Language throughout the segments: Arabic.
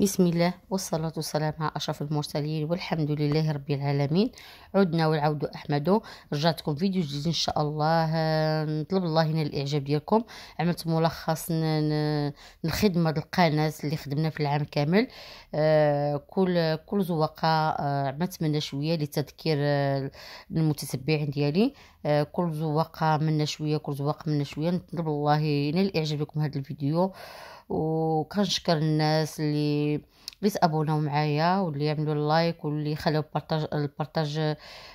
بسم الله والصلاة والسلام على أشرف المرسلين والحمد لله رب العالمين عدنا والعود أحمده رجعتكم فيديو جديد إن شاء الله نطلب الله هنا الإعجاب ديالكم عملت ملخص الخدمة القناة اللي خدمنا في العام كامل آه، كل كل زواقة عملت آه، منها شوية لتذكير آه، المتتبعين ديالي كل زواقة منا شوية كل زواقة منا شوية نطلب الله هنا الإعجاب بكم هذا الفيديو وكنشكر الناس اللي اللي تابوناو معايا واللي يعملوا اللايك واللي خلاو بارطاج البارطاج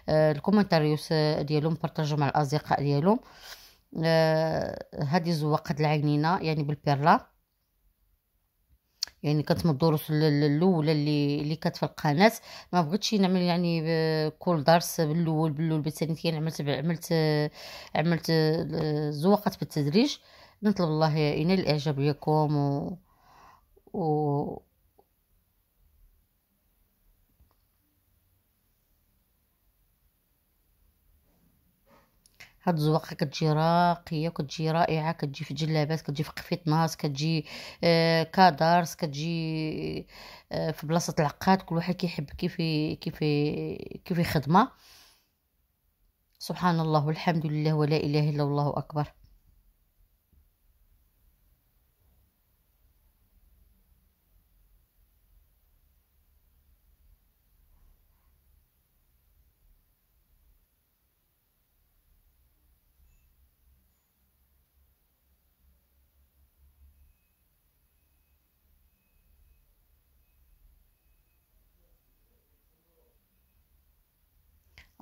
آه، الكومونتاريوس آه، ديالهم بارطاجو مع الاصدقاء ديالهم هذه آه، زواقه العينينا يعني بالبيرلا يعني كانت من الدروس الاولى اللي اللي كانت في القناه ما بغيتش نعمل يعني كل درس بالاول بالاول بالثاني عملت عملت عملت زوقت بالتدريج نطلب الله ينال بكم و... و... هاد الزواقه كتجي راقيه كتجي رائعه كتجي في جلابات كتجي في قفيت ناس كتجي آه، كادارس كدارس كتجي آه، في بلاصه العقاد كل واحد كيحب كيف كيف كيف خدمه سبحان الله والحمد لله ولا اله الا الله اكبر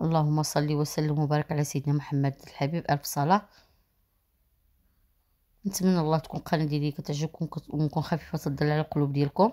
اللهم صل وسلم وبارك على سيدنا محمد الحبيب الف صلاه نتمنى الله تكون القناه ديالي كتعجبكم ونكون خفيفه تضل على القلوب ديالكم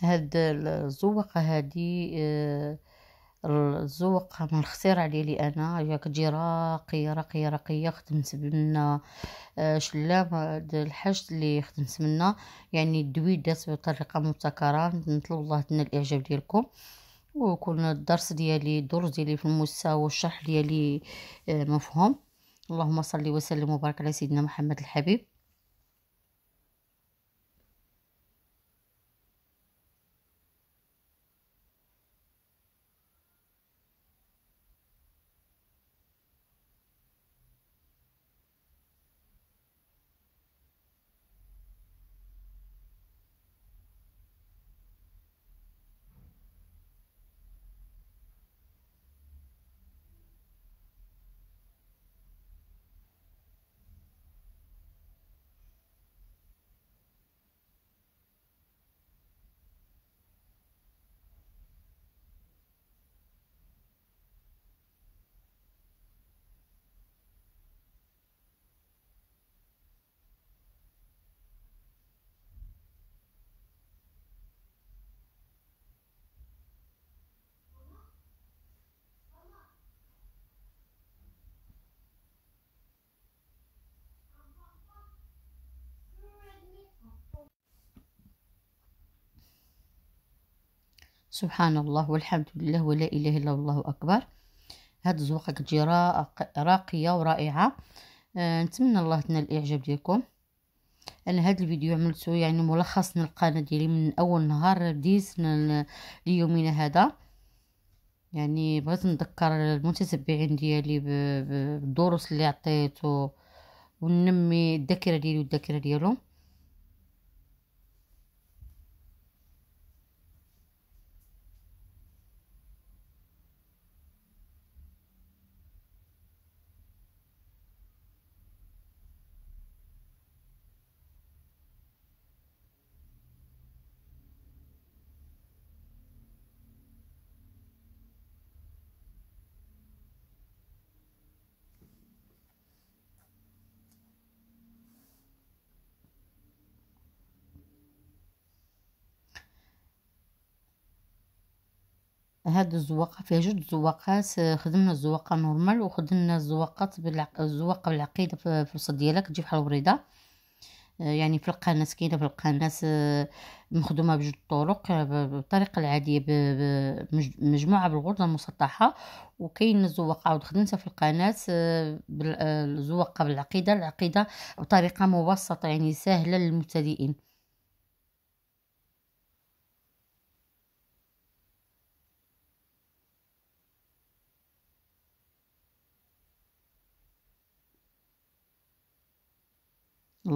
هاد الزوقة هادي آه، الزوقة من الخسير عليه لي انا هي كتجي راقية راقية راقية خدمت منا آه، هاد الحاج اللي خدمت منا يعني الدوي دات بطريقة مبتكرة نطلب الله تنا الاعجاب ديالكم وكون الدرس ديالي الدروس ديالي في المستوى والشرح ديالي آه، مفهوم اللهم صل وسلم وبارك على سيدنا محمد الحبيب سبحان الله والحمد لله ولا إله إلا الله أكبر هاد الزوقة كتجي راقية ورائعة أه نتمنى الله تنال الإعجاب ديالكم انا هاد الفيديو عملته يعني ملخص من القناه ديالي من اول نهار بديت ليومنا هذا يعني بغيت نذكر المتتبعين ديالي بالدروس اللي عطيت وننمي الذاكره ديالي والذاكره ديالهم هاد الزواقه فيها جوج زواقات خدمنا الزواقه نورمال وخدمنا الزواقات بالزواقه الزواقه بالعقيده في الوسط ديالها كتجي بحال الوريده آه، يعني في القناه كاينه في القناه آه، مخدومه بجوج طرق آه، بالطريقه العاديه مجموعه بالغرزه المسطحه وكاين الزواقه عاود خدمتها في القناه الزواقه بالعقيده العقيده بطريقه مبسطه يعني سهله للمبتدئين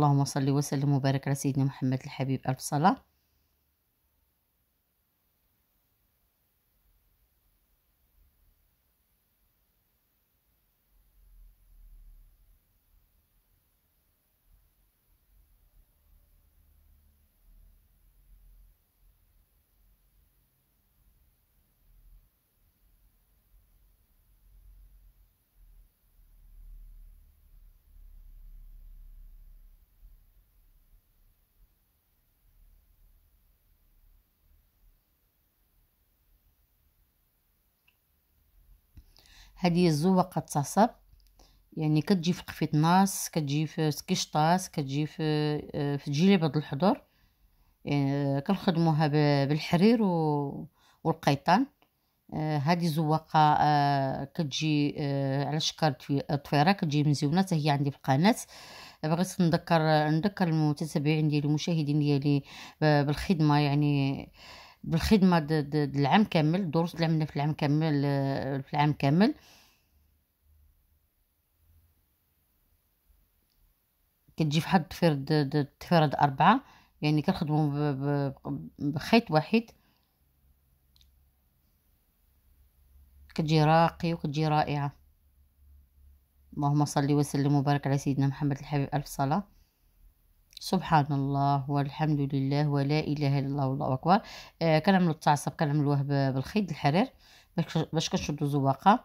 اللهم صل وسلم وبارك على سيدنا محمد الحبيب ألف صلاة هذه الزوبه تصصب يعني كتجي في قفيط ناس كتجي في سكيشطاس كتجي في آه، في جليبه الحضور يعني آه، كنخدموها بالحرير و والقيطان هذه آه، زواقه كتجي على شكل طفيره كتجي مزيونه حتى هي عندي في القناه بغيت نذكر نذكر المتتبعين ديالي المشاهدين ديالي بالخدمه يعني بالخدمه د د د العام كامل الدروس اللي عملنا في العام كامل آه، في العام كامل كتجي فحال الضفير الضفيره د اربعه يعني كنخدمو بخيط واحد كتجي راقي وكتجي رائعه اللهم صل وسلم وبارك على سيدنا محمد الحبيب الف صلاه سبحان الله والحمد لله ولا اله الا الله والله اكبر آه كنعملوا التعصب كنعملوه بالخيط الحرير باش كنشدوا الزواقه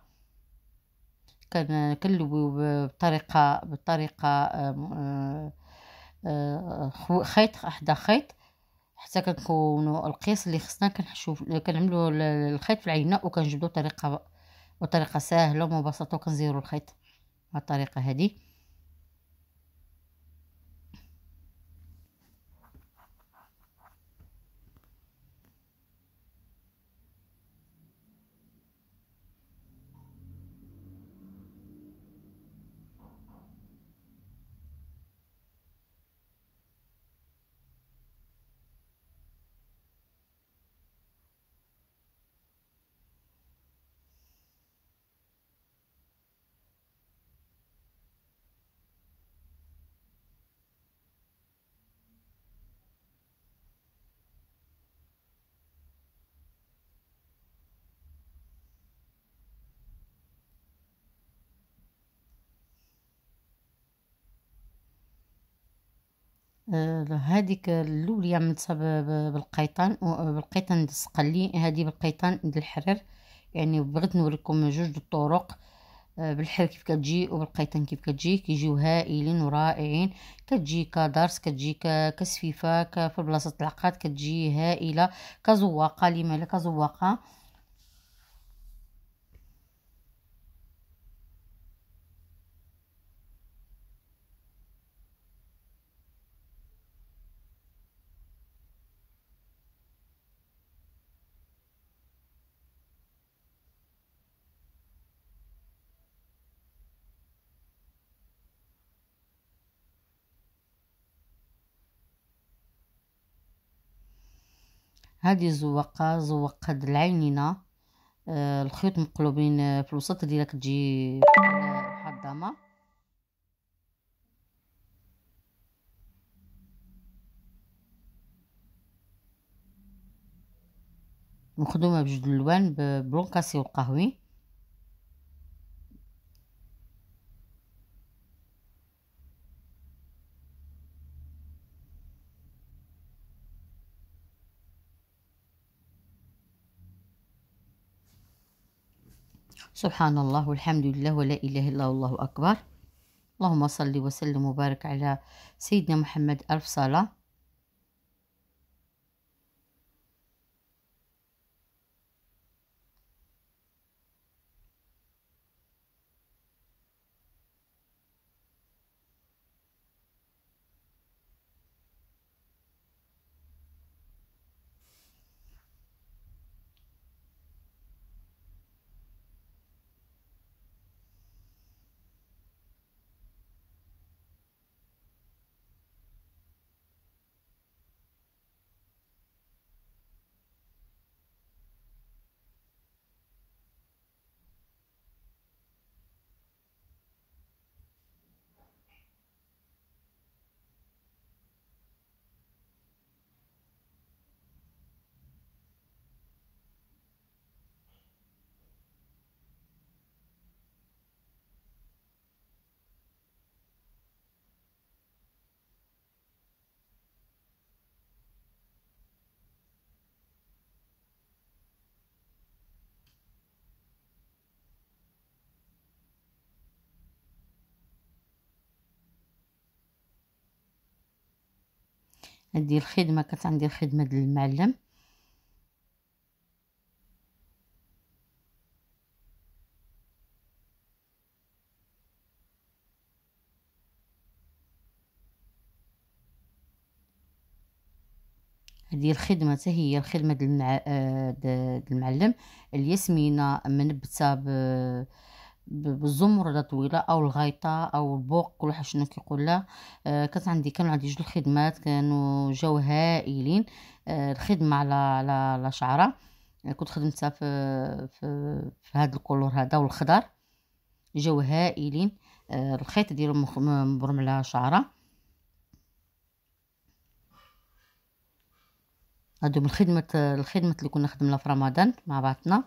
كنلويو بطريقه بطريقه آه آه خيط حدا خيط حتى كنكونوا القياس اللي خصنا كنحشو كنعملوا الخيط في العينه وكنجبدوا طريقه بطريقه سهله ومبسطه وكنزيروا الخيط بالطريقه هذه هذيك اللولية متصابة بالقيطان بالقيطان السقلي هذه بالقيطان ديال الحرير يعني بغيت نوريكم جوج الطرق آه، بالحرير كيف كتجي وبالقيطان كيف كتجي كيجيو هائلين ورائعين كتجي كدارس كتجي كسفيفه في بلاصه العقاد كتجي هائله كزواقه لما لا كزواقه هذه زوقة زوق هاد العينينة آه الخيوط مقلوبين آه، في الوسط ديالها تجي حضامة مخدومة بجوج اللوان بلونكاسي والقهوي سبحان الله والحمد لله ولا إله إلا الله أكبر اللهم صل وسلم وبارك على سيدنا محمد ألف صلاة هذه الخدمه كانت عندي الخدمه ديال المعلم هذه الخدمه حتى هي الخدمه ديال المع... آه، المعلم الياسمينه منبته ب بالزمردة طويلة أو الغيطة أو البوق كل واحد شنو كيقول لها آه، كانت عندي كانوا عندي جوج الخدمات كانوا جاو هائلين آه، الخدمة على على على شعرة آه، كنت خدمتها في في, في هذا الكولور هذا والخضر جاو هائلين الخيط ديالهم مبرم على شعره هادو من الخدمة الخدمة اللي كنا خدمنا في رمضان مع بعضنا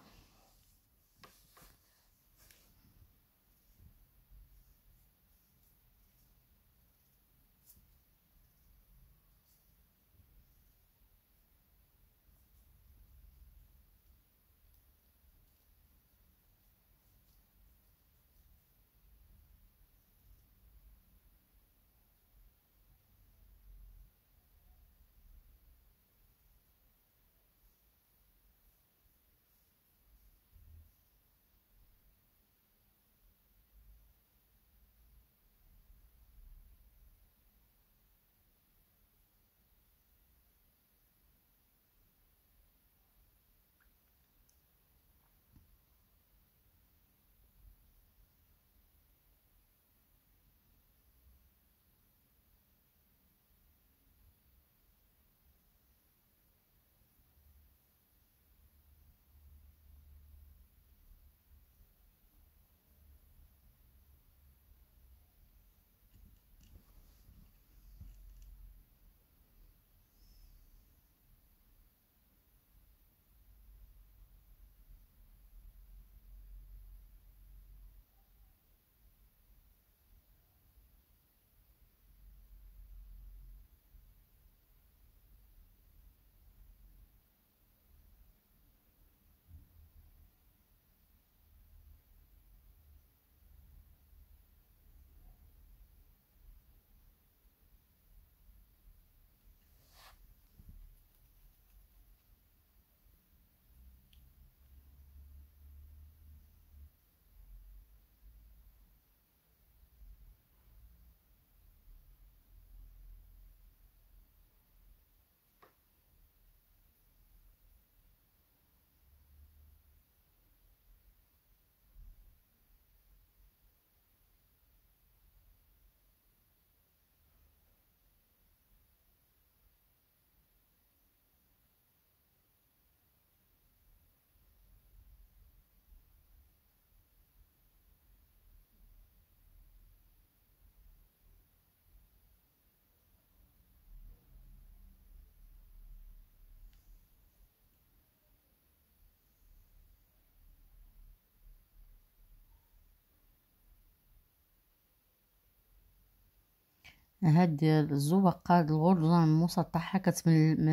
هاد الزوبق الغرزة المسطحة كانت من,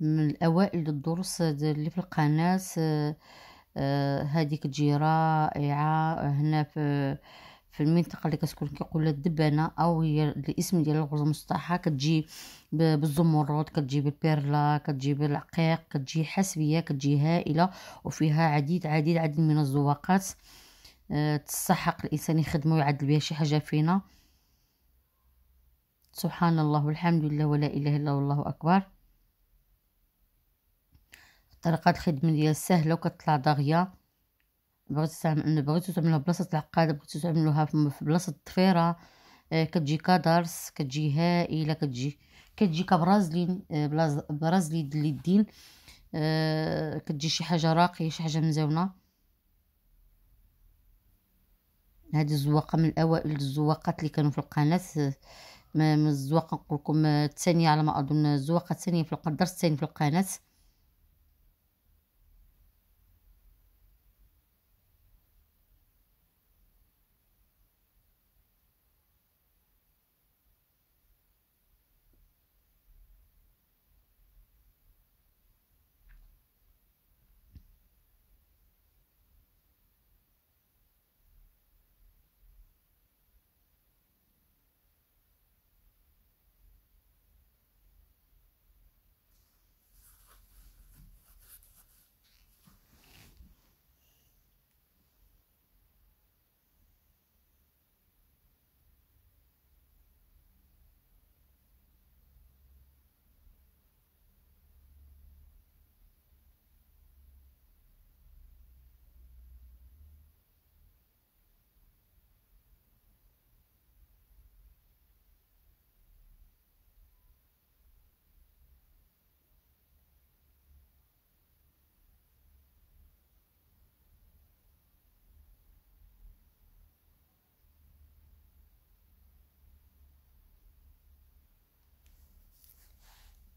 من الأوائل الدروس اللي في القناة آه، هاديك تجي رائعة هنا في في المنطقة اللي كتكون كيقول الدبانة أو هي الاسم ديال الغرزة المسطحة كتجي بالزمرد كتجي بالبيرلا كتجي بالعقيق كتجي حسبية كتجي هائلة وفيها عديد عديد عديد من الزوقات آه، تستحق الإنسان يخدمه ويعدل بها شي حاجة فينا سبحان الله والحمد لله ولا إله إلا والله أكبر طريقة الخدمة ديال سهلة وكتطلع ضاغية بغيتو تعمل بغيتو تعملوها بلاصة العقاد بغيتو تعملوها في بلاصة الضفيرة كتجي كدرس كتجي هائلة كتجي كتجي كبرازلين برازلي ديال اليدين كتجي شي حاجة راقية شي حاجة مزونة هذه الزواقة من الأوائل الزواقات اللي كانوا في القناة من الزواقه نقول لكم آه، الثانيه على ما اظن الزواقه الثانيه في القدر الثاني في القناه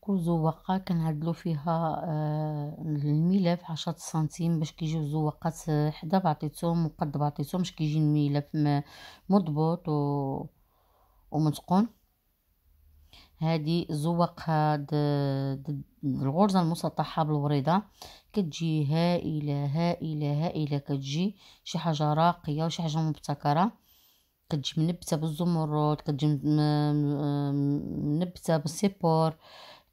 كل زوقة كنعدلو فيها آه، الملف عشرة سنتيم باش كيجيو زوقات حدا بعطيتهم وقد بعطيتهم باش كيجي الملف مضبوط و... ومتقون هادي زوق هاد الغرزه المسطحه بالوريده كتجي هائله هائله هائله كتجي شي حاجه راقيه وشي حاجه مبتكره كتجي منبته بالزمرد كتجي منبته بالسيبور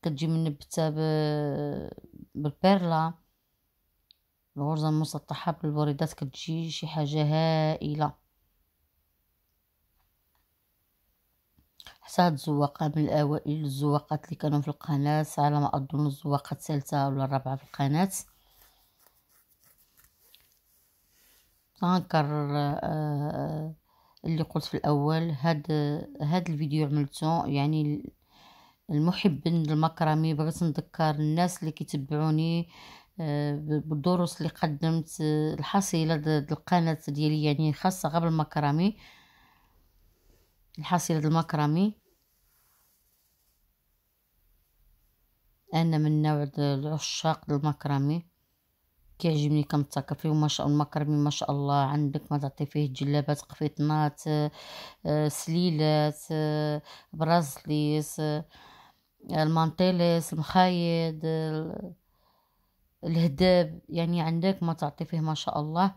كتجي منبتة بالبيرلا الغرزة المسطحة بالبريدات كتجي شي حاجة هائلة حتى هاد الزواقة من الأوائل الزواقات اللي كانوا في القناة على ما أظن الزواقة الثالثة ولا الرابعة في القناة غنكرر آه، آه، آه، اللي قلت في الأول هاد هاد الفيديو عملته يعني المحب المكرمي بغيت نذكر الناس اللي كيتبعوني آه، بالدروس اللي قدمت الحصيله ديال القناه ديالي يعني خاصه غير بالمكرمي الحصيله المكرمي انا من نوع العشاق ديال المكرمي كيعجبني كنتثقف فيه ما شاء المكرمي ما شاء الله عندك ما تعطي فيه جلابات قفيطنات آه، سليلات آه، براسليس المنطيلس المخايد الهداب يعني عندك ما تعطي فيه ما شاء الله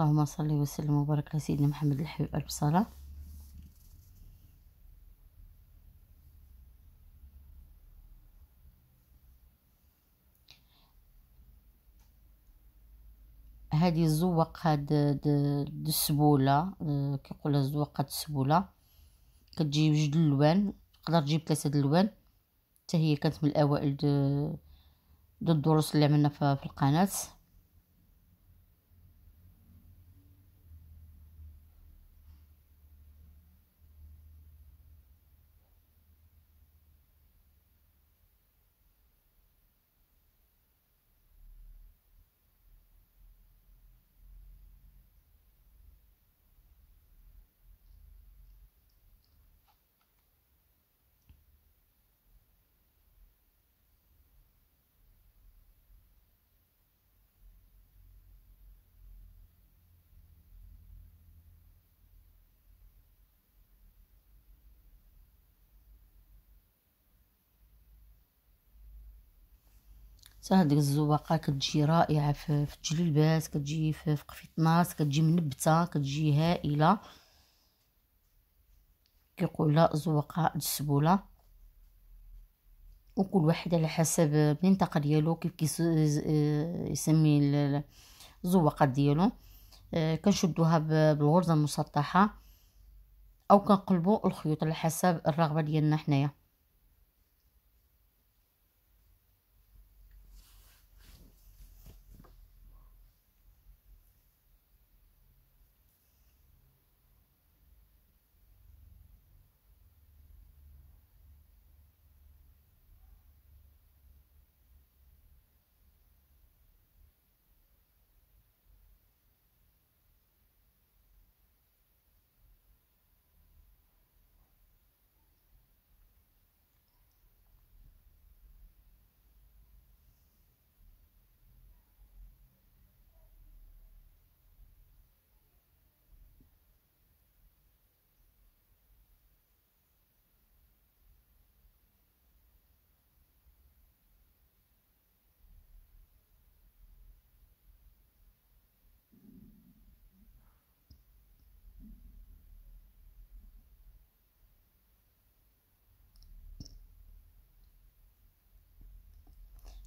اللهم صل وسلم وبارك على سيدنا محمد الحبيب ألف صلاة هذه الزوقة د السبولة آه، كيقولها الزوقة هاد السبولة كتجي بجوج اللوان تقدر تجيب ثلاثة د اللوان حتى هي كانت من الأوائل د الدروس اللي عملنا في القناة حتى هذيك الزبقه كتجي رائعه في الجلبات كتجي في قفيطناس كتجي منبته كتجي هائله لا زبقه السبوله وكل واحد على حسب المنطقه ديالو كيف كيسمي آه، الزبقه ديالو آه، كنشدوها بالغرزه المسطحه او كنقلبوا الخيوط على حسب الرغبه ديالنا حنايا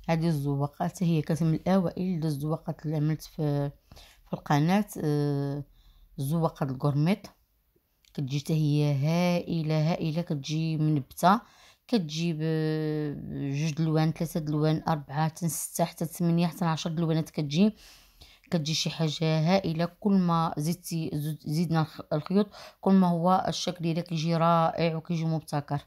هذه الزوقات هي كانت من الاوائل الزوقات اللي عملت في في القناه آه، زوقات الكورميط كتجي حتى هي هائله هائله كتجي منبته كتجي بجوج دلوان ثلاثه دلوان اربعه حتى سته حتى ثمانيه حتى عشر دلوانات كتجي كتجي شي حاجه هائله كل ما زدتي زدنا الخيوط كل ما هو الشكل ديالها كيجي رائع وكيجي مبتكر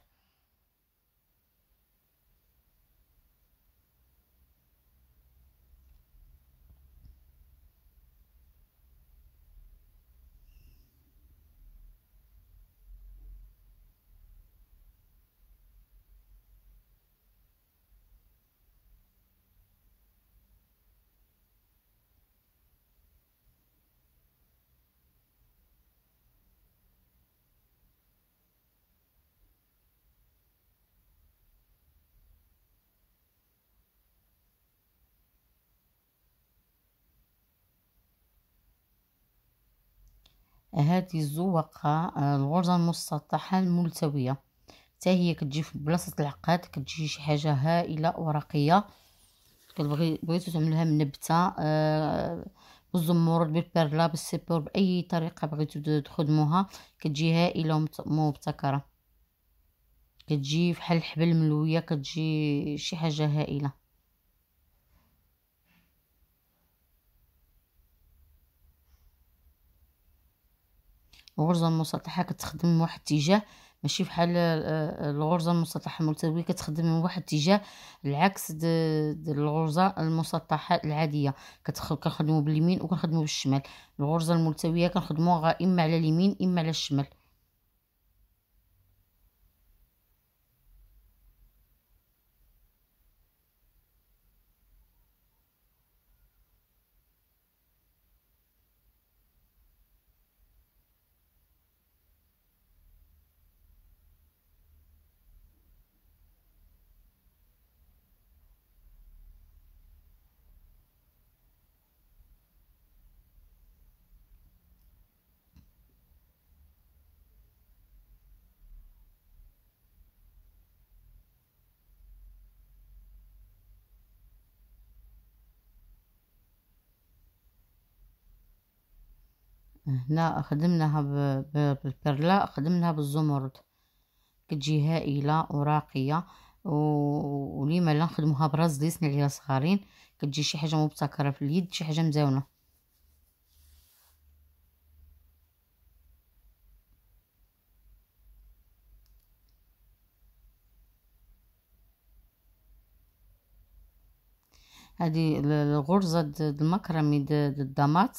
هذه الزوقة آه، الغرزة المسطحة الملتوية حتى هي كتجي في بلاصة العقاد كتجي شي حاجة هائلة ورقية كتبغي بغيتو تعملها من نبتة آه، بالزمرد بالبرلا بالسيبور بأي طريقة بغيتو تخدموها كتجي هائلة ومبتكرة كتجي بحال الحبل ملوية كتجي شي حاجة هائلة الغرزه المسطحه كتخدم من واحد الاتجاه ماشي بحال آه، آه، الغرزه المسطحه الملتويه كتخدم من واحد الاتجاه العكس ديال الغرزه المسطحه العاديه كنخدمو باليمين وكنخدموا بالشمال الغرزه الملتويه كنخدموها اما على اليمين اما على الشمال هنا خدمناها بالبرلا خدمناها بالزمرد كتجي هائله وراقيه ولما لا نخدموها براس ديسني عليها صغارين كتجي شي حاجه مبتكره في اليد شي حاجه مزاونه هذه الغرزه د المكرمي د الدماط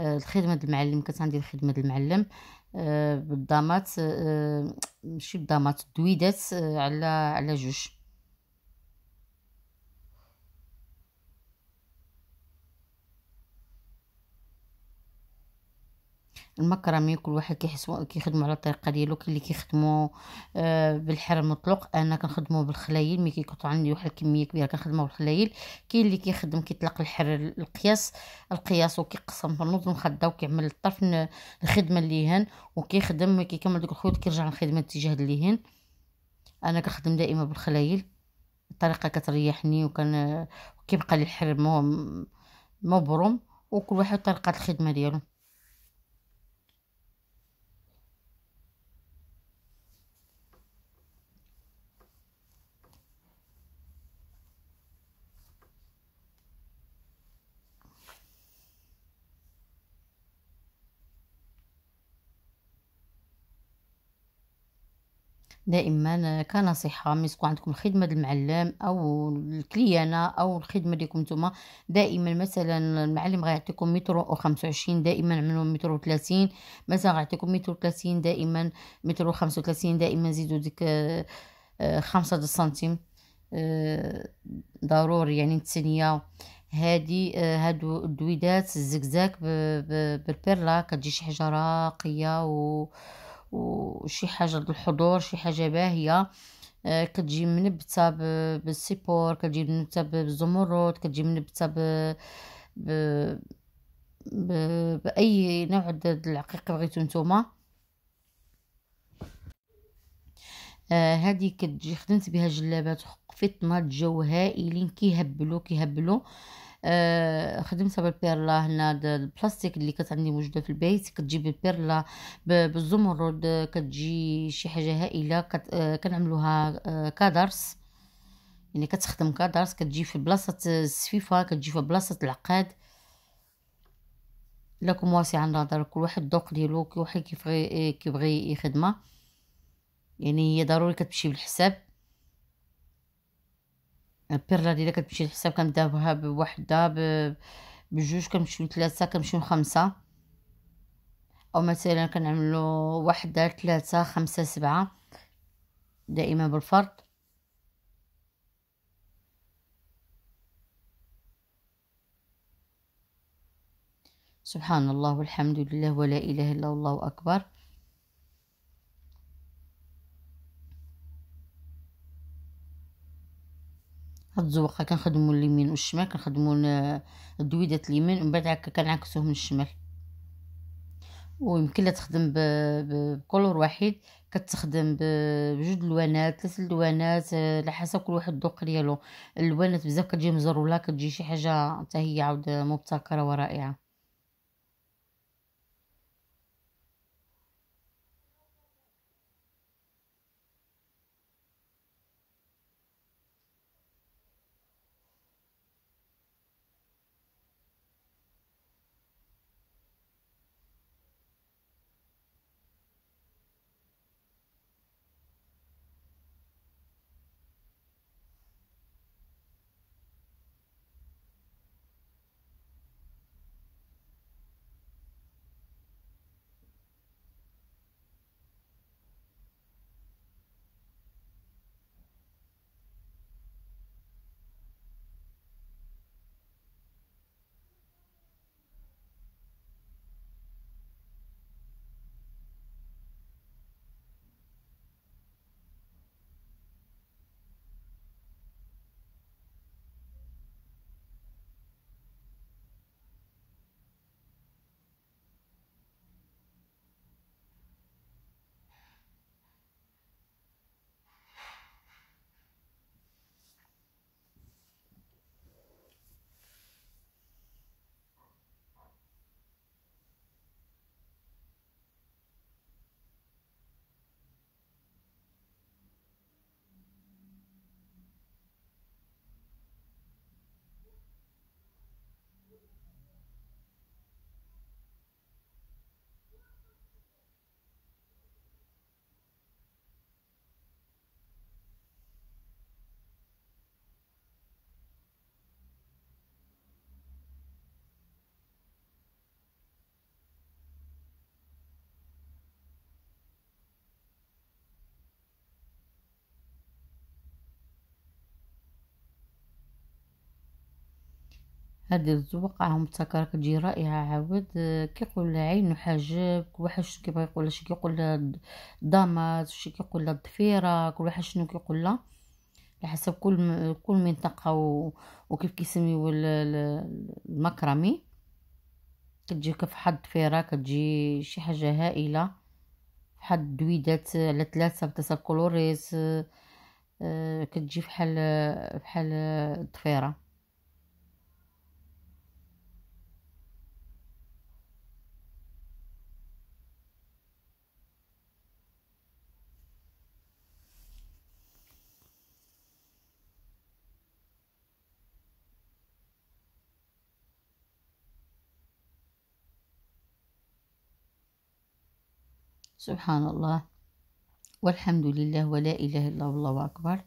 الخدمه د المعلم كانت عندي الخدمه د المعلم آه، بالضامات آه، ماشي بالضامات دويدات آه، على على جوج المكرمي كل واحد كيحسوا كيخدموا على الطريقه ديالو كاين اللي كيخدموا آه، بالحر المطلق انا كنخدمو بالخلايل ملي كيقطع عندي واحد الكميه كبيره كنخدمو بالخلايل كاين اللي كيخدم كيطلق الحر القياس القياس وكيقسم في النص المخده وكيعمل الطرف الخدمه اللي هان وكيخدم كيكمل دوك الخيوط كيرجع للخدمه اتجاه اللي هان انا كنخدم دائما بالخلايل الطريقه كتريحني وكان كيبقى لي الحر مبروم وكل واحد طريقه الخدمه ديالو دائما كنصيحه ملي تكون عندكم الخدمه ديال المعلم او الكليانه او الخدمه ديالكم نتوما دائما مثلا المعلم غيعطيكم متر و 25 دائما عملوا متر و 30 مثلا غيعطيكم متر و 30 دائما متر و 35 دائما زيدوا ديك 5 د سنتيم ضروري يعني التثنيه هادي آه، هادو الدويدات الزكزاك بالبيرلا كتجي شي حاجه راقيه و وشي حاجه للحضور شي حاجه باهيه آه، كتجي منبته بالسيبور كتجي منبته بالزمرد كتجي منبته ب... ب... باي نوع العقيق بغيتو نتوما آه هادي كتجي خدمت بها جلابات وقفتنا الجو هائلين كيهبلوا كيهبلوا آه آه، خدمتها بالبيرلا هنا البلاستيك اللي كانت عندي موجوده في البيت كتجي بالبيرلا بالزمرد كتجي شي حاجه هائله آه، كنعملوها آه، كدرس يعني كتخدم كدرس كتجي في بلاصه السفيفه كتجي في بلاصه العقاد لكم واسعا النظر كل واحد الذوق ديالو كي واحد كيبغي كيبغي يخدمه يعني هي ضروري كتمشي بالحساب البيرلر الا كتمشي للحساب كنبداوها بوحده بجوج كنمشيو لثلاثه كنمشيو لخمسه او مثلا كنعملو وحده ثلاثة خمسة سبعة دائما بالفرد سبحان الله والحمد لله ولا اله الا الله اكبر هاد الزوقه كنخدمو اليمين والشمال كنخدمو الدويدات اليمين ومن بعد هكا كنعكسوه من الشمال ويمكن لها تخدم بكولور واحد كتخدم بجوج لوانات ثلاث لوانات آه، على حسب كل واحد الذوق ديالو اللوانات بزاف كتجي مزروله كتجي شي حاجه حتى هي عاود مبتكره ورائعه هذه الزوق راهم التكاره كتجي رائعه عاود آه، كيقول عين وحاجب كل واحد شنو كيبغي يقول شي كيقول الضمات شي كيقول الضفيره كل واحد شنو كيقول على حسب كل كل منطقه و... وكيف كيسميو المكرمي كتجي حد الضفيره كتجي شي حاجه هائله حد دويدات على ثلاثه بتسع كولوريس آه، كتجي فحال فحال الضفيره سبحان الله والحمد لله ولا إله إلا الله أكبر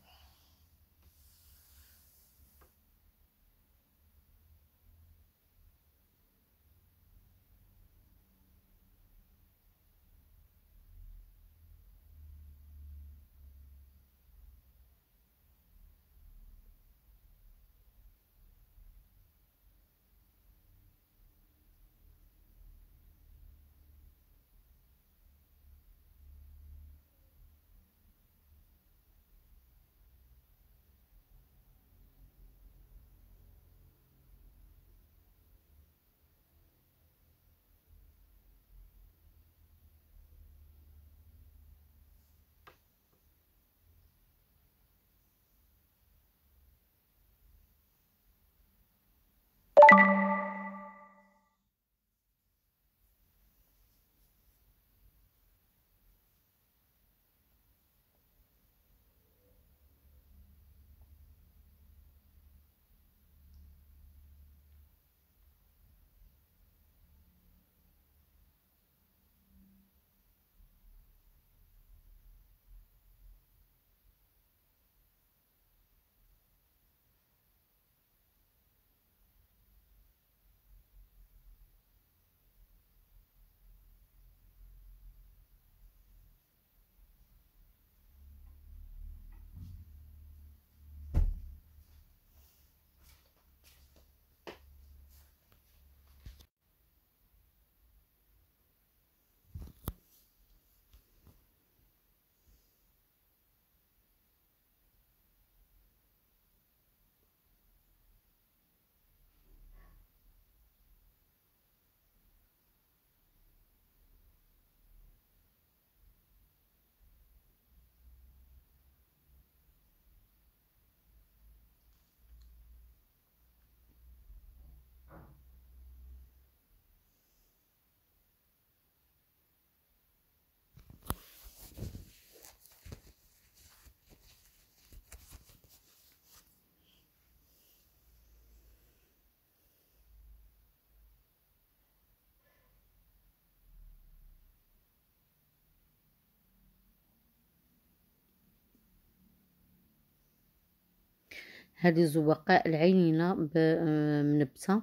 هذه زبقاء العينينه بنبتة آه،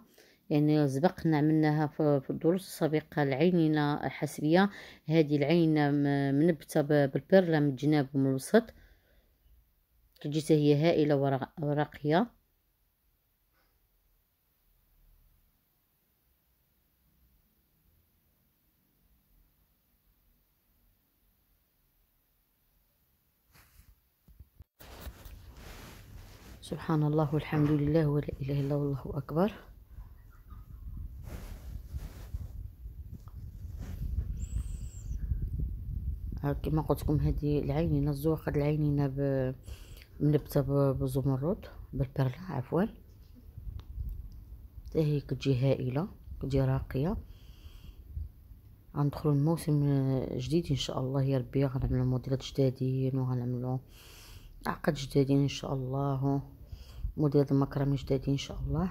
يعني سبقنا عملناها في الدروس السابقه العينينه حسبية هذه العينه منبته بالبرله من الجناب ومن الوسط كتجي هي هائله ورقيه سبحان الله والحمد لله ولا إله إلا الله أكبر كما قلت لكم هذه العينين الزواقر هذه ب... ملبته بالزمرد بالبرله عفوا حتى هي كتجي هائله كتجي راقيه غندخلوا الموسم جديد ان شاء الله يا ربي غنعملوا موديلات جدادين وغنعملوا عقد جدادين ان شاء الله modelo de makramış dedi inshallah.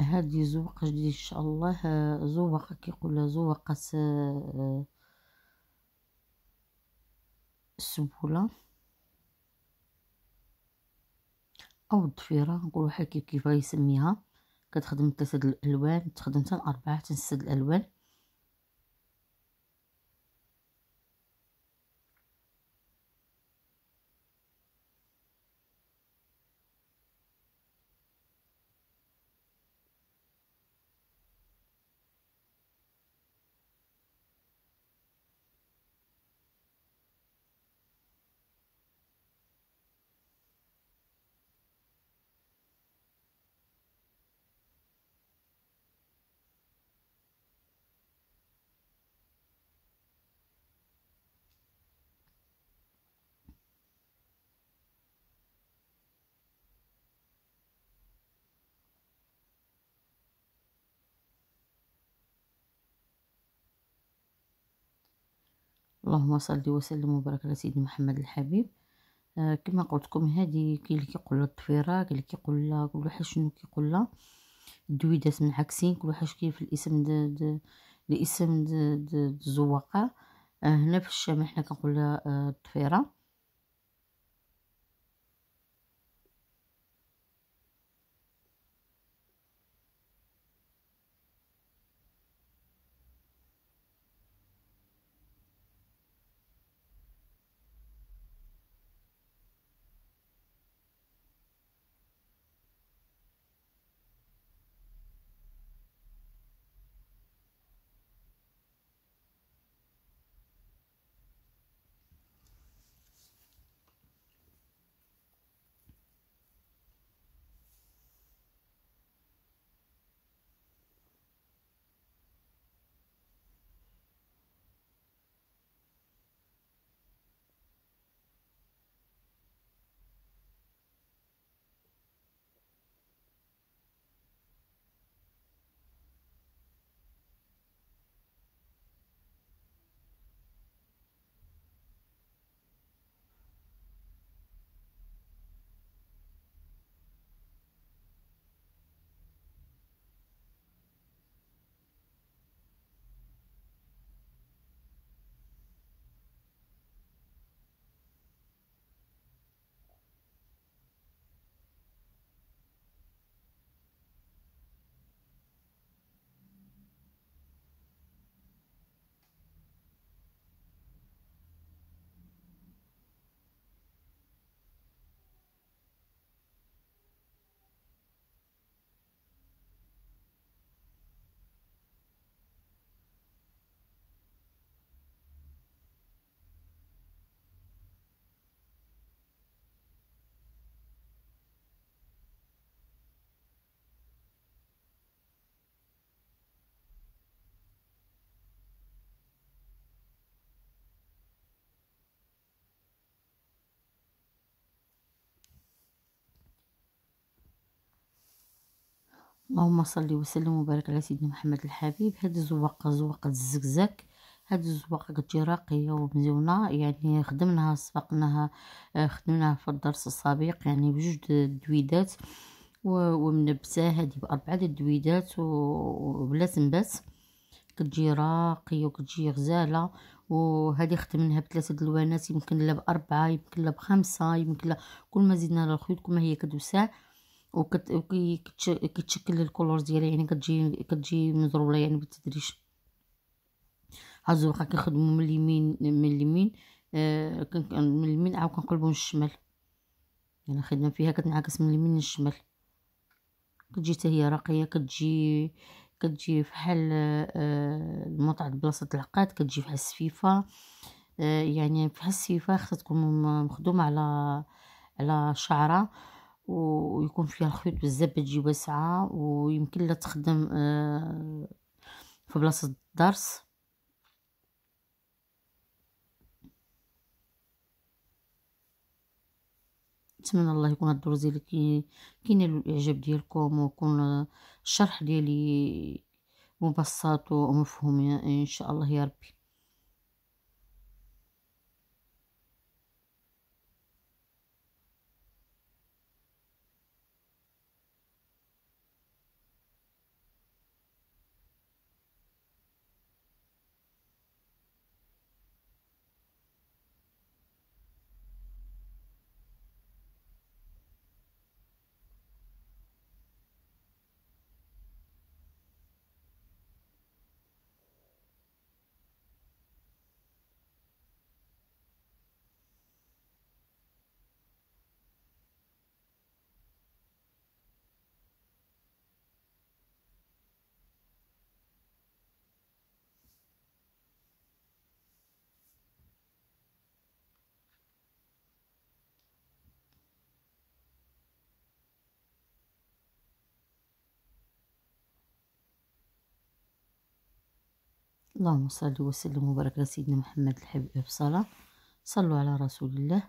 هذه زوقة جديد ان شاء الله زوقة كيقول زوقة السبولة او الضفيرة نقولو هكا كيف يسميها كتخدم ثلاثة الالوان تخدم حتى اربعة حتى الالوان اللهم صل وسلم وبارك على سيدنا محمد الحبيب آه كما قلت لكم هذه كاين اللي كيقول لها الضفيره كاين اللي كيقول لها كل واحد شنو كيقول لها الدويدات عكسين كل واحد كيف الاسم د د الاسم د الزواقه آه هنا في الشام حنا كنقول لها آه اللهم صلي وسلم وبارك على سيدنا محمد الحبيب هاد الزواقه زواقه الزكزاك هاد الزواقه كتجي راقيه ومزيونه يعني خدمناها سبقناها آه، خدمناها في الدرس السابق يعني بجوج دويدات ومنبسه هادي باربعه د الدويدات وبلا نبات كتجي راقيه وكتجي غزاله وهذه خدمناها بثلاثه د الوانات يمكن لا باربعه يمكن لا بخمسه يمكن لا كل ما زدنا الخيوط كل ما هي كتوسع وكتشكل الكولور ديالها يعني كتجي كتجي مزروله يعني بالتدريج هاد الزرقه كنخدمو من اليمين من اليمين آه من اليمين عاود كنقلبو من الشمال يعني الخدمه فيها كتنعكس من اليمين للشمال كتجي حتى هي راقيه كتجي كتجي فحال المطعم آه، المطعد بلاصه العقاد كتجي فحال السفيفه آه يعني فحال السفيفه خصها تكون مخدومه على على شعره ويكون فيها الخيوط بزاف بتجي واسعه ويمكن لها تخدم آه، في بلاصه الدرس نتمنى الله يكون هاد الدروز ديالي كينالوا الاعجاب ديالكم ويكون الشرح ديالي مبسط ومفهوم ان شاء الله يا ربي اللهم صل وسلم وبارك على سيدنا محمد الحبيب الصلاه صلوا على رسول الله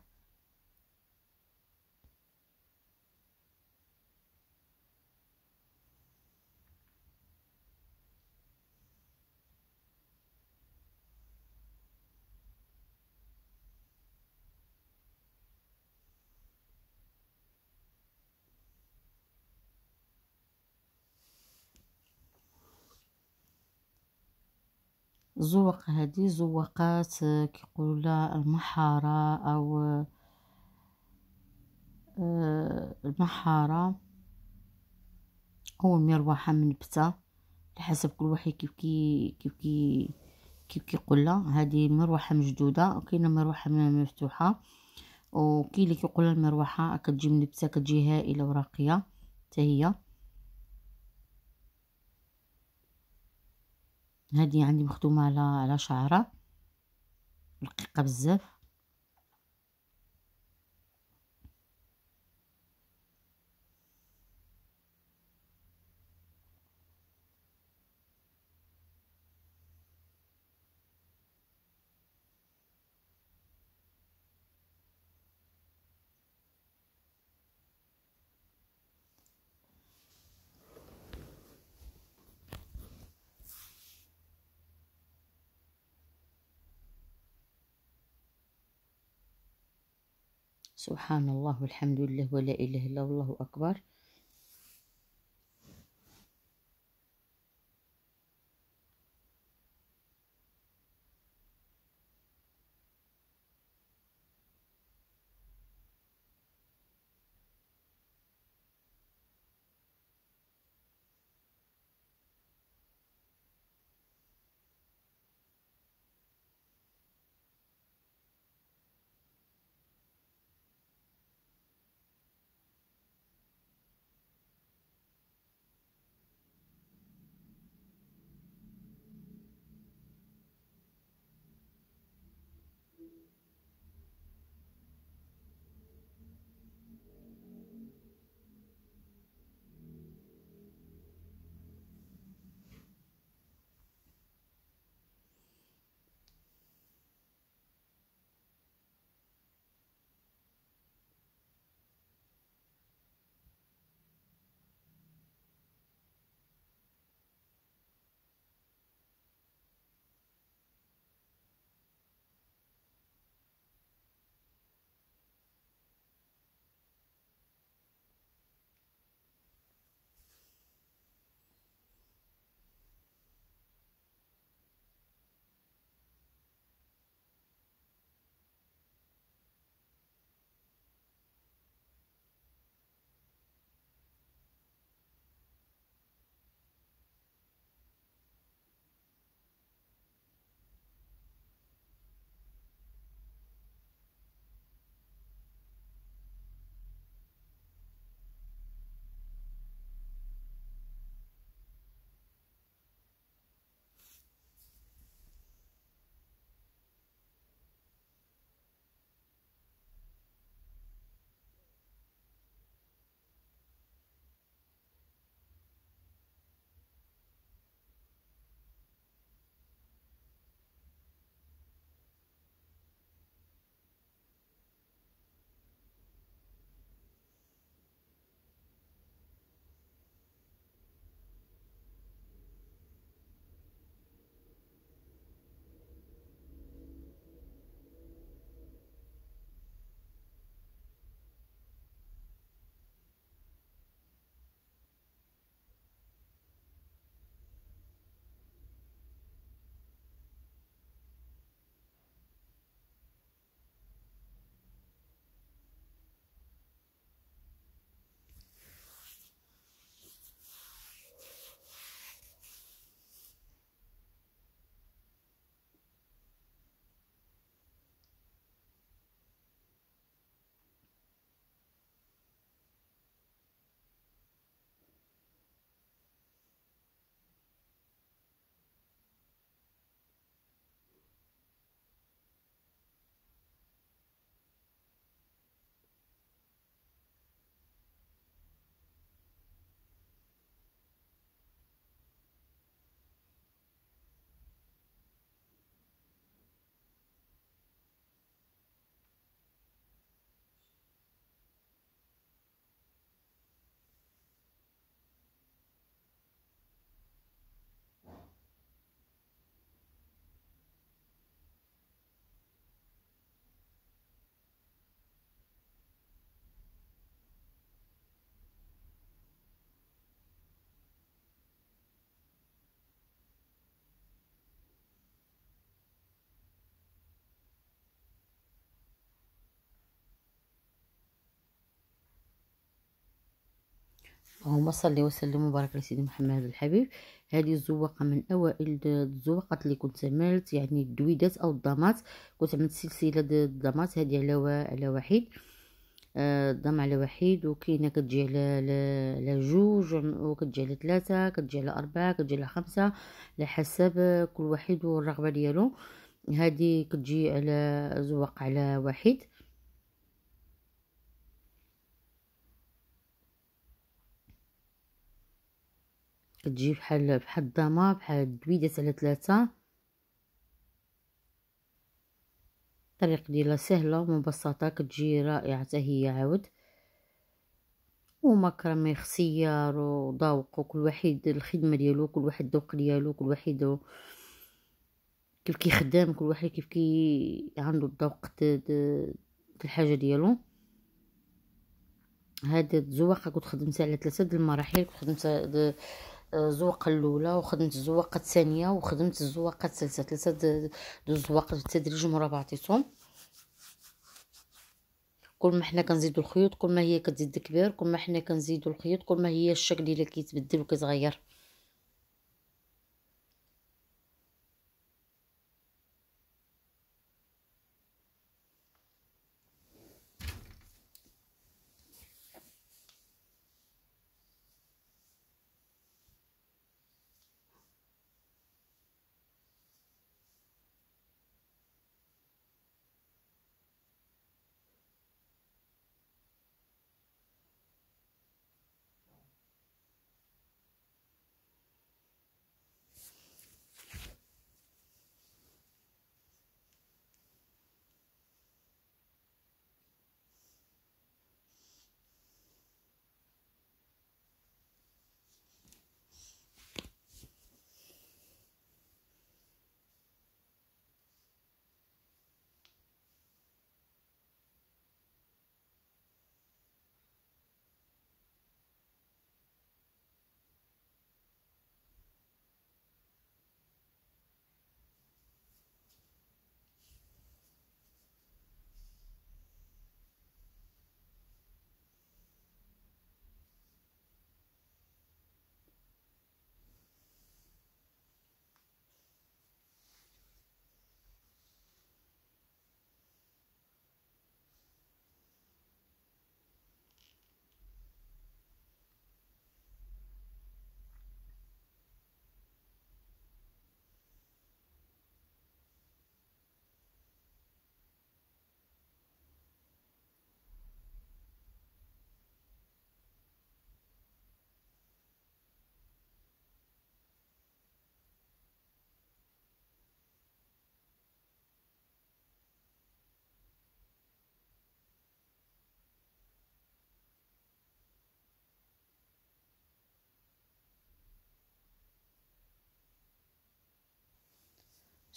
زوق هذه زوقات آه، كيقولوا لها المحارة او آه، المحارة او المروحة من بتة على حسب كل واحد كيف كي كيف كي كيف كيقول لها هذه مروحة مجدودة وكاينة مروحة مفتوحة وكاين اللي كيقول المروحة كتجي من بتة كتجي هائلة وراقية حتى هي هذه عندي مخدومه على على شعره رقيقه بزاف سبحان الله والحمد لله ولا إله إلا الله أكبر اللهم صل وسلم وبارك على سيدنا محمد الحبيب هذه الزواقه من اوائل الزواقات اللي كنت عملت يعني الدويدات او الضامات كنت عملت سلسله الضمات هذه على على واحد آه، الضم آه على واحد وكاينه كتجي على على جوج وكتجي على ثلاثه كتجي على اربعه كتجي على خمسه على حسب كل واحد والرغبه ديالو هذه كتجي على زواق على واحد كتجي بحال بحال الضما بحال الدويدات على ثلاثة الطريق ديالها سهله ومبسطه كتجي رائعه حتى هي عاود ومكرمي خسيار وذوق وكل واحد الخدمه ديالو كل واحد الذوق ديالو كل واحد كيف كيخدم كل واحد كيف كي عنده الذوق الحاجه ديالو هاد الزواقه كنت خدمتها على ثلاثه د المراحل كنت خدمتها زواقه الاولى وخدمت الزواقه الثانيه وخدمت الزواقه الثالثه ثلاثه دو الزواقه بالتدريج مورا بعضيتهم كل ما حنا كنزيدو الخيوط كل ما هي كتزيد كبير كل ما حنا كنزيدو الخيوط كل ما هي الشكل اللي كيتبدل وكيتغير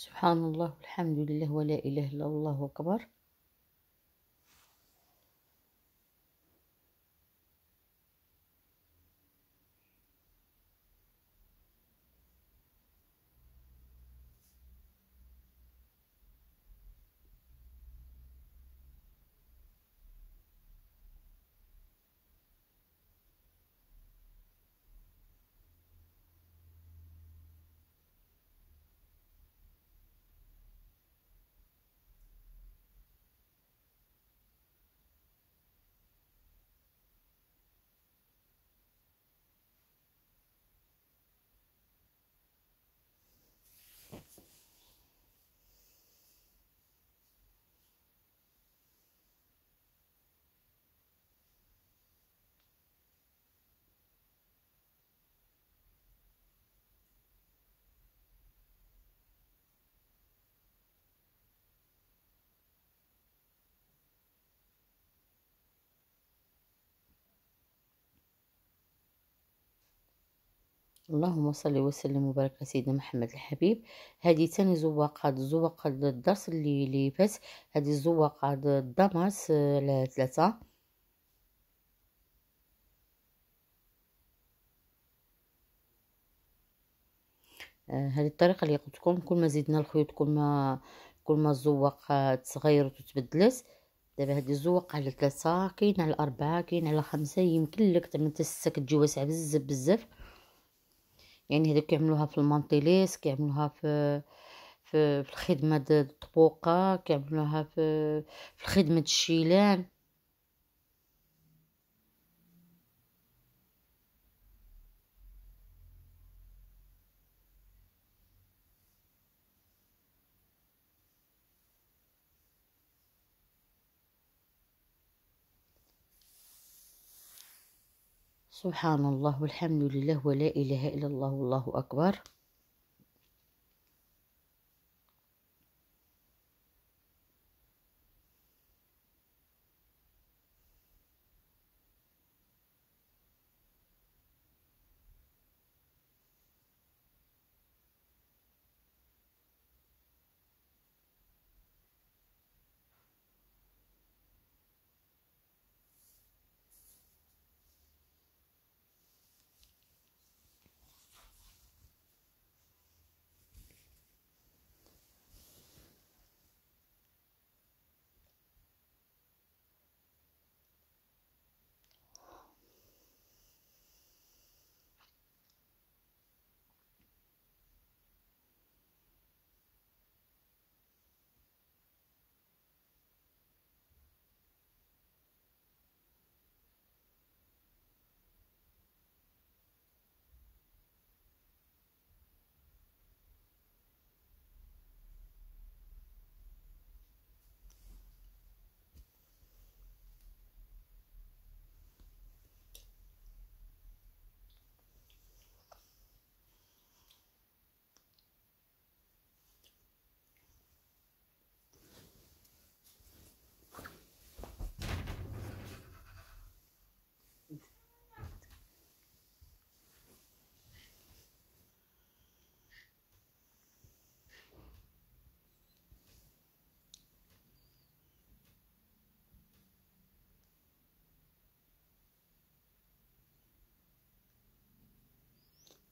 سبحان الله والحمد لله ولا إله إلا الله أكبر اللهم صل وسلم وبارك على سيدنا محمد الحبيب هذه ثاني زواقات زواقة الدرس اللي اللي فات هذه زواقة آه، على ثلاثة آه، هذه الطريقة اللي قلت لكم كل ما زدنا الخيوط كل ما كل ما الزواقة تصغيرت وتبدلت دابا هاد الزوق على ثلاثة كاين على أربعة كاين على خمسة يمكن لك تعمل تسك تجي واسعة بزاف بزاف يعني هذوك كيعملوها في المونتيليس كيعملوها في في, في الخدمه د الطبوقه كيعملوها في في خدمه الشيلان سبحان الله والحمد لله ولا إله إلا الله والله أكبر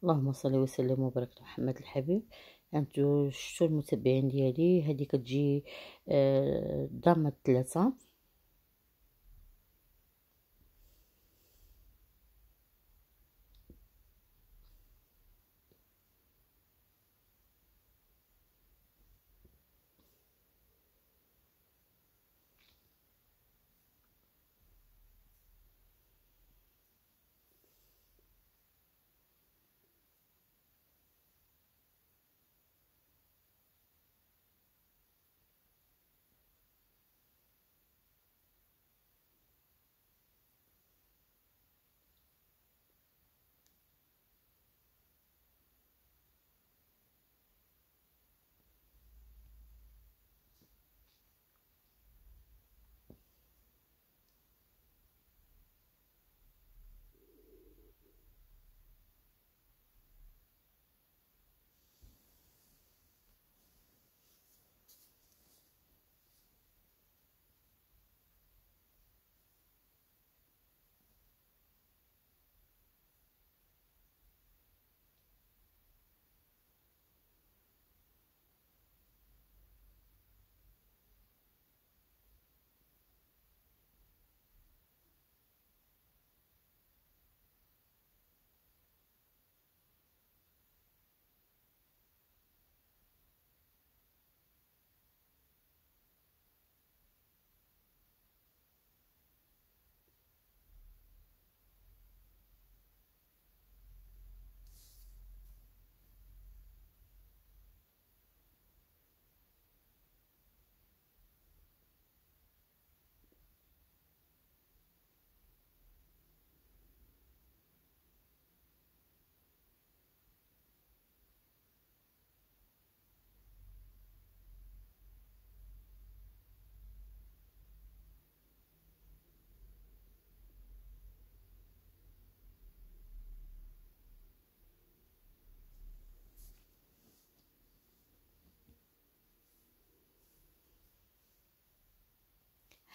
اللهم صل وسلم وبارك على محمد الحبيب انتو شفتوا المتابعين ديالي هذه كتجي ضامه آه، ثلاثه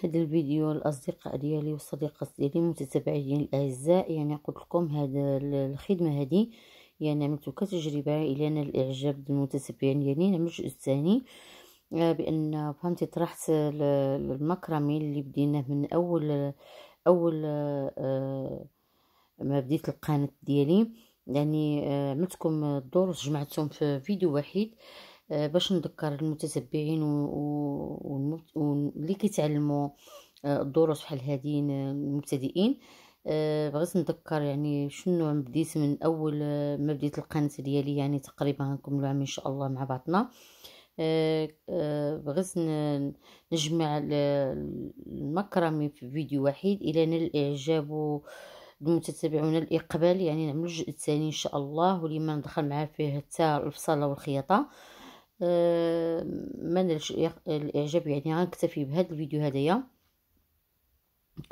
هذا الفيديو الاصدقاء ديالي والصديقات ديالي المتتبعين الاعزاء يعني قلت لكم هذا الخدمه هذه يعني عملتو كتجربه الى انا الاعجاب المتتبعين ديالي يعني الجزء الثاني آه، بان فهمتي طرحت المكرمي اللي بديناه من اول اول آه، ما بديت القناه ديالي يعني آه، عملتكم الدروس جمعتهم في فيديو واحد آه، باش نذكر المتتبعين واللي كيتعلموا آه، الدروس بحال هذه المبتدئين آه، بغيت نذكر يعني شنو بديت من اول ما بديت القناه ديالي يعني تقريبا نكمل عام ان شاء الله مع بعضنا بغيت نجمع المكرمي في فيديو واحد الى نال الاعجاب المتتبعون الاقبال يعني نعمل الجزء الثاني ان شاء الله واللي ما ندخل معاه فيه حتى الفصاله والخياطه ما نالش الاعجاب يعني غنكتفي بهذا الفيديو هذايا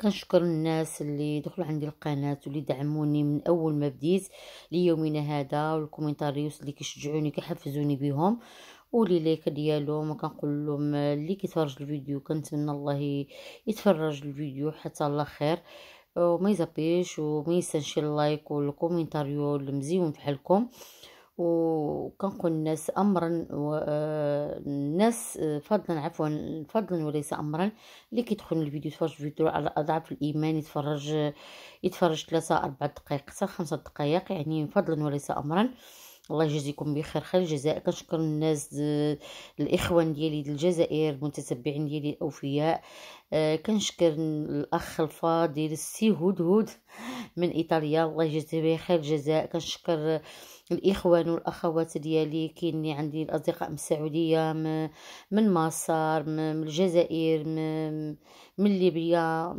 كنشكر الناس اللي دخلوا عندي القناه واللي دعموني من اول ما بديت ليومنا هذا والكومنتاريوس اللي كيشجعوني كيحفزوني بهم ولي لايك ديالهم وكنقول لهم اللي كيتفرج الفيديو كنتمنى الله يتفرج الفيديو حتى الله خير وما يزبيش وما ينساش اللايك والكومنتاريو المزيون بحالكم حالكم وكنقول الناس امرا والناس آه، آه، فضلا عفوا فضلا وليس امرا اللي كيدخل الفيديو يتفرج فيديو على اضعف الايمان يتفرج يتفرج ثلاثة 4 دقائق حتى خمسة دقائق يعني فضلا وليس امرا الله يجزيكم بخير خير الجزاء كنشكر الناس آه، الاخوان ديالي الجزائر المتتبعين ديالي الاوفياء آه، كنشكر الاخ الفاضل السي هود من ايطاليا الله يجازيه بخير جزاء كنشكر الاخوان والاخوات ديالي كاين عندي الاصدقاء من السعوديه من مصر من الجزائر من ليبيا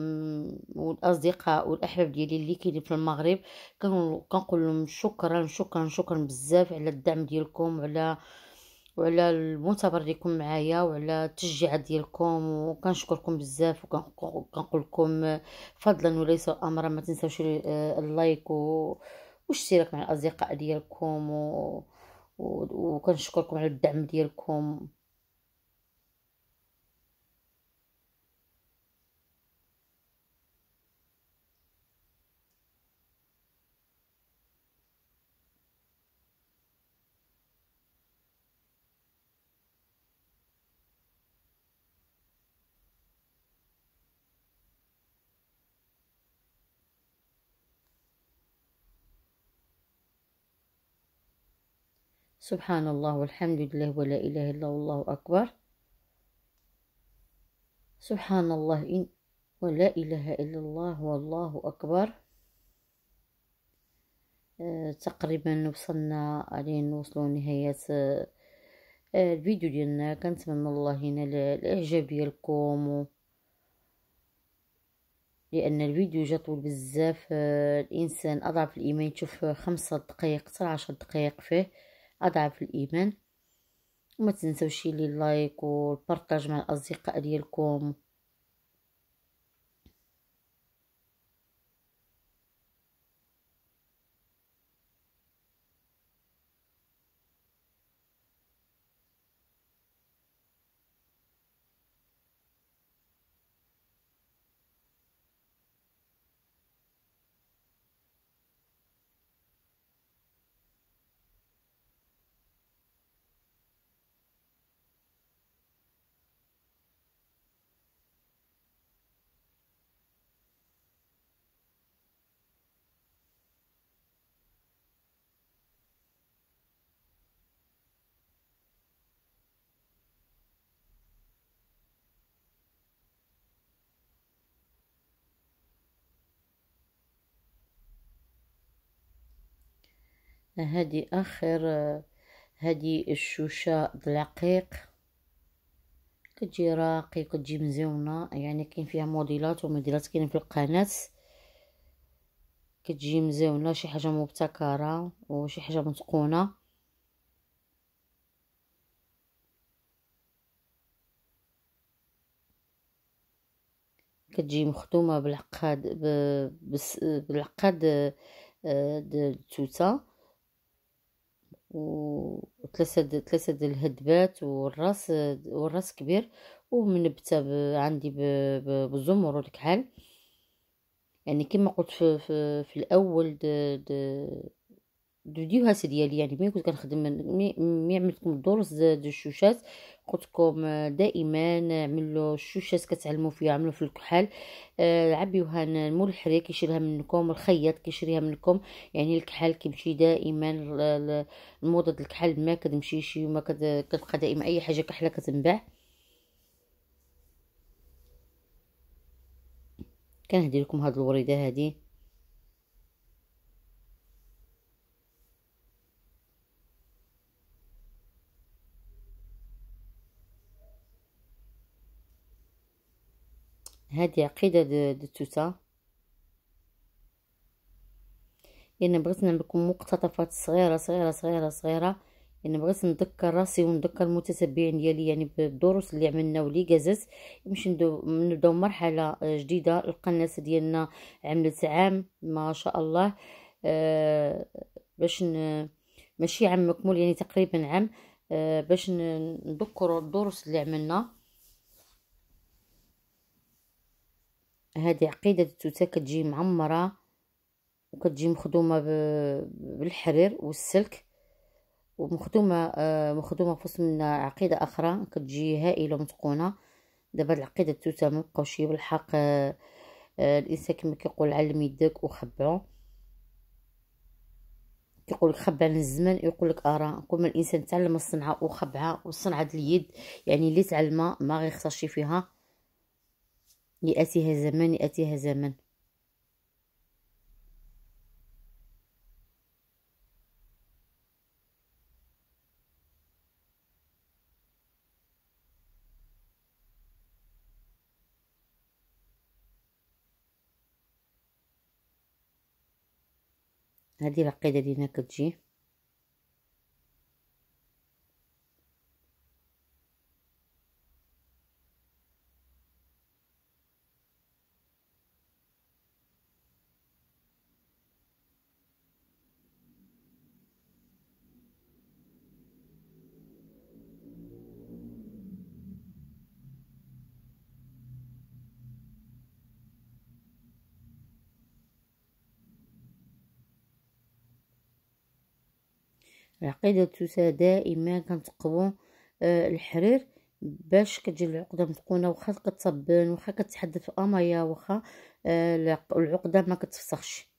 والاصدقاء والاحباب ديالي اللي كاينين في المغرب كنقول لهم شكرا شكرا شكرا بزاف على الدعم ديالكم وعلى وعلى اللي ديالكم معايا وعلى التشجيعات ديالكم وكنشكركم بزاف وكنقول لكم فضلا وليس امرا ما تنساوش آه، اللايك والاشتراك مع الاصدقاء ديالكم و... وكنشكركم على الدعم ديالكم سبحان الله والحمد لله ولا إله إلا الله أكبر سبحان الله إن ولا إله إلا الله والله أكبر أه تقريبا وصلنا لين نوصلوا نهاية الفيديو ديالنا كنتمنى الله ينال الاعجاب ديالكم و... لان الفيديو جا طول بزاف الانسان اضعف الايمان يشوف خمسة دقائق حتى عشر دقائق فيه اضعف الايمان وما تنسوش لي لايك والبارطاج مع الاصدقاء ديالكم هادي اخر هادي الشوشه بالعقيق كتجي راقي كتجي مزيونه يعني كاين فيها موديلات وموديلات كاينين في القناه كتجي مزيونه شي حاجه مبتكره وشي حاجه متقونه كتجي مخدومه بالعقاد بالعقاد آه، التوته وتلسد تلسد الهدبات والراس والراس كبير ومنبته ب... عندي ب... ب... بالزمر والكحل يعني كما قلت في, في, في الاول د... د... الفيديوهات ديالي يعني مين كنت كنخدم مي عملت لكم الدروس د الشوشات لكم دائما عملوا الشوشات كتعلموا فيها عملوا في الكحل آه، عبيوها المول الحرير كيشريها منكم الخياط كيشريها منكم يعني الكحل كيمشي دائما الموضه ديال الكحل ما كتمشيش وما كتبقى دائما اي حاجه كحله كتنباع كنهدي لكم هاد الوريده هذه هادي عقيدة التوتة يعني بغيت نعملكم مقتطفات صغيرة صغيرة صغيرة صغيرة يعني بغيت نذكر راسي ونذكر المتتبعين ديالي يعني بالدروس اللي عملنا واللي جازت نمشي نبداو مرحلة جديدة القناه ديالنا عملت عام ما شاء الله آه باش ن... ماشي عام مكمول يعني تقريبا عام آه باش نذكرو الدروس اللي عملنا هذه عقيدة التوتة كتجي معمرة وكتجي مخدومة بالحرير والسلك ومخدومة آه، مخدومة في وسط من عقيدة أخرى كتجي هائلة ومتقونة دابا العقيدة التوتة مبقاوش بالحق آه، آه، الإنسان كما كيقول علم يدك وخبعو كيقول لك خبع عن الزمن يقول لك ارى ما الانسان تعلم الصنعه وخبعها والصنعه ديال اليد يعني اللي تعلمها ما غيخسرش فيها يأتيها زمان يأتيها زمان هذه العقيده ديالنا كتجي العقيده التوسا دائما كنتقبو آه، الحرير باش كتجي العقده متقونه واخا كتصبن واخا كتحدث في امايا واخا آه، العقده ما كتفسخش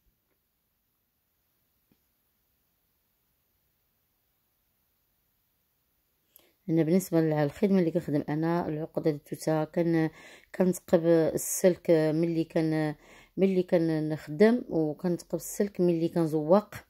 انا بالنسبه للخدمه اللي كنخدم انا العقده التوتا كان كنتقب السلك ملي كان ملي كنخدم وكنتقب السلك ملي كنزوق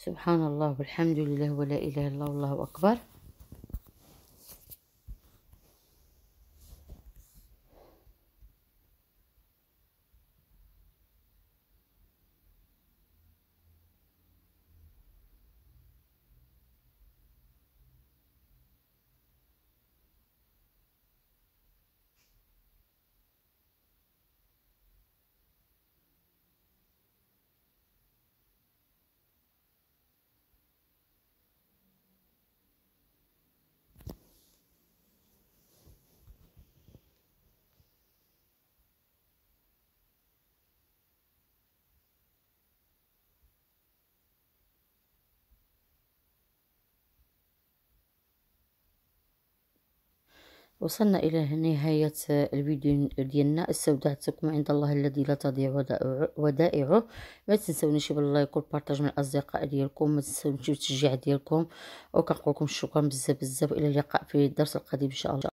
سبحان الله والحمد لله ولا إله إلا الله والله أكبر وصلنا إلى نهاية الفيديو ديالنا استودعتكم عند الله الذي لا تضيع ودائعه ما تنساونيش باللايك والبارطاج مع الأصدقاء ديالكم ما تنساونيش بالتشجيع ديالكم وكنقول لكم شكرا بزاف بزاف إلى اللقاء في الدرس القادم إن شاء الله